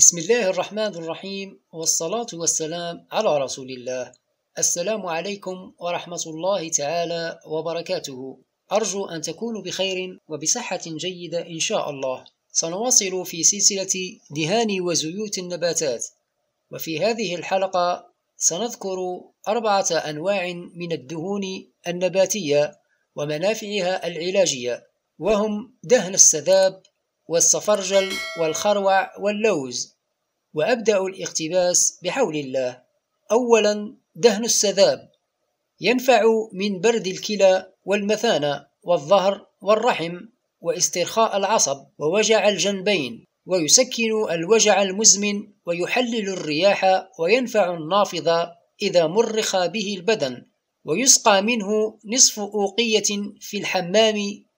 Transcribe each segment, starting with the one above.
بسم الله الرحمن الرحيم والصلاة والسلام على رسول الله السلام عليكم ورحمة الله تعالى وبركاته أرجو أن تكونوا بخير وبصحة جيدة إن شاء الله سنواصل في سلسلة دهان وزيوت النباتات وفي هذه الحلقة سنذكر أربعة أنواع من الدهون النباتية ومنافعها العلاجية وهم دهن السذاب والصفرجل والخروع واللوز وأبدأ الاقتباس بحول الله أولا دهن السذاب ينفع من برد الكلى والمثانة والظهر والرحم واسترخاء العصب ووجع الجنبين ويسكن الوجع المزمن ويحلل الرياح وينفع النافض إذا مرخ به البدن ويسقى منه نصف أوقية في الحمام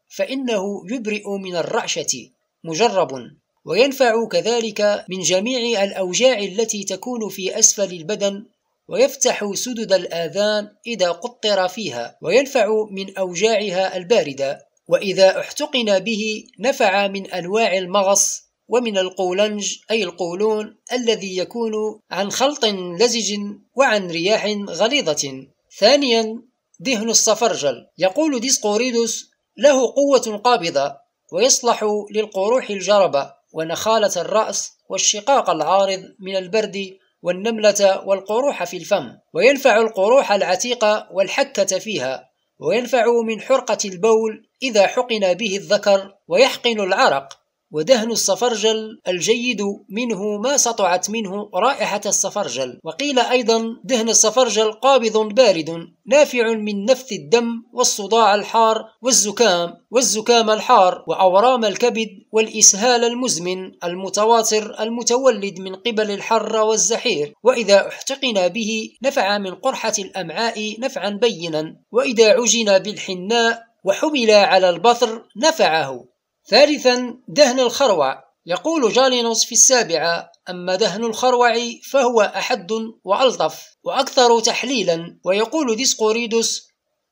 فإنه يبرئ من الرعشة مجرب وينفع كذلك من جميع الأوجاع التي تكون في أسفل البدن ويفتح سدد الآذان إذا قطر فيها وينفع من أوجاعها الباردة وإذا احتقن به نفع من أنواع المغص ومن القولنج أي القولون الذي يكون عن خلط لزج وعن رياح غليظة ثانيا دهن الصفرجل يقول ديسقوريدوس له قوة قابضة ويصلح للقروح الجربة ونخالة الرأس والشقاق العارض من البرد والنملة والقروح في الفم وينفع القروح العتيقة والحكة فيها وينفع من حرقة البول إذا حقن به الذكر ويحقن العرق ودهن الصفرجل الجيد منه ما سطعت منه رائحة الصفرجل وقيل أيضا دهن الصفرجل قابض بارد نافع من نفث الدم والصداع الحار والزكام والزكام الحار وأورام الكبد والإسهال المزمن المتواتر المتولد من قبل الحر والزحير وإذا احتقن به نفع من قرحة الأمعاء نفعا بينا وإذا عجن بالحناء وحمل على البثر نفعه ثالثا دهن الخروع يقول جالينوس في السابعة أما دهن الخروع فهو أحد وألطف وأكثر تحليلا ويقول ديسقوريدوس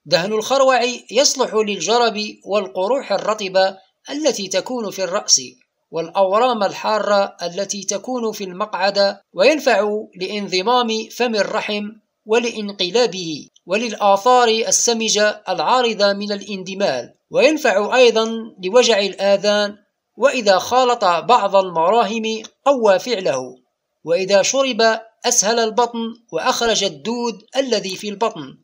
دهن الخروع يصلح للجرب والقروح الرطبة التي تكون في الرأس والأورام الحارة التي تكون في المقعد وينفع لانضمام فم الرحم ولانقلابه وللآثار السمجة العارضة من الاندمال وينفع أيضا لوجع الآذان وإذا خالط بعض المراهم قوى فعله وإذا شرب أسهل البطن وأخرج الدود الذي في البطن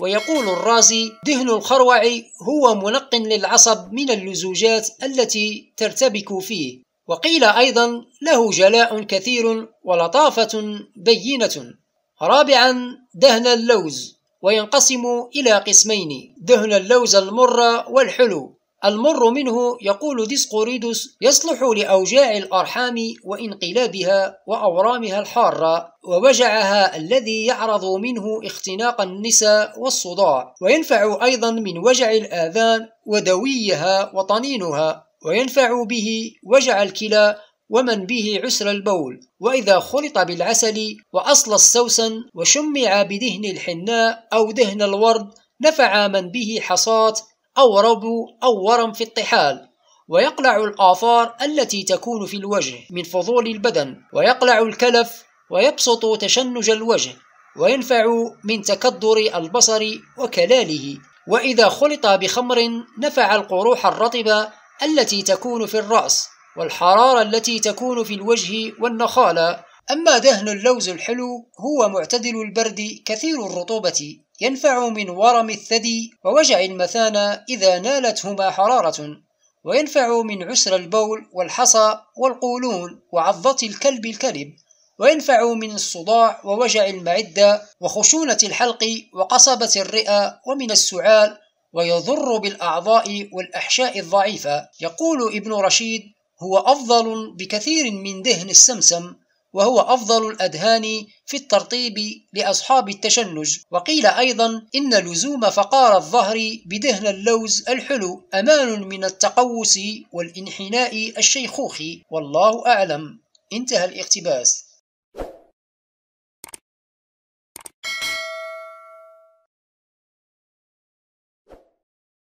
ويقول الرازي دهن الخروع هو منق للعصب من اللزوجات التي ترتبك فيه وقيل أيضا له جلاء كثير ولطافة بينة رابعا دهن اللوز وينقسم إلى قسمين دهن اللوز المر والحلو المر منه يقول ديسقوريدوس يصلح لأوجاع الأرحام وإنقلابها وأورامها الحارة ووجعها الذي يعرض منه اختناق النساء والصداع وينفع أيضا من وجع الآذان ودويها وطنينها وينفع به وجع الكلى ومن به عسر البول وإذا خلط بالعسل وأصل السوسن وشمع بدهن الحناء أو دهن الورد نفع من به حصاة أو ربو أو ورم في الطحال ويقلع الآثار التي تكون في الوجه من فضول البدن ويقلع الكلف ويبسط تشنج الوجه وينفع من تكدر البصر وكلاله وإذا خلط بخمر نفع القروح الرطبة التي تكون في الرأس والحرارة التي تكون في الوجه والنخالة أما دهن اللوز الحلو هو معتدل البرد كثير الرطوبة ينفع من ورم الثدي ووجع المثانة إذا نالتهما حرارة وينفع من عسر البول والحصى والقولون وعضة الكلب الكلب وينفع من الصداع ووجع المعدة وخشونة الحلق وقصبة الرئة ومن السعال ويضر بالأعضاء والأحشاء الضعيفة يقول ابن رشيد هو أفضل بكثير من دهن السمسم وهو أفضل الأدهان في الترطيب لأصحاب التشنج وقيل أيضا إن لزوم فقار الظهر بدهن اللوز الحلو أمان من التقوس والانحناء الشيخوخي والله أعلم انتهى الاقتباس